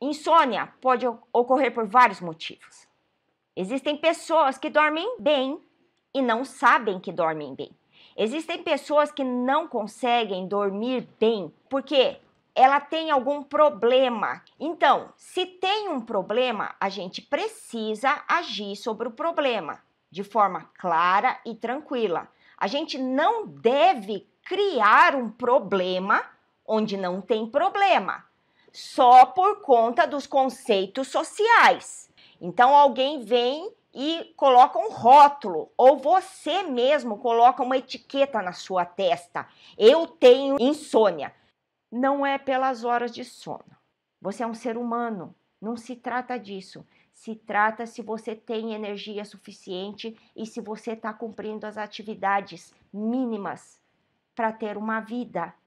Insônia pode ocorrer por vários motivos. Existem pessoas que dormem bem e não sabem que dormem bem. Existem pessoas que não conseguem dormir bem porque ela tem algum problema. Então, se tem um problema, a gente precisa agir sobre o problema de forma clara e tranquila. A gente não deve criar um problema onde não tem problema só por conta dos conceitos sociais. Então alguém vem e coloca um rótulo, ou você mesmo coloca uma etiqueta na sua testa. Eu tenho insônia. Não é pelas horas de sono. Você é um ser humano, não se trata disso. Se trata se você tem energia suficiente e se você está cumprindo as atividades mínimas para ter uma vida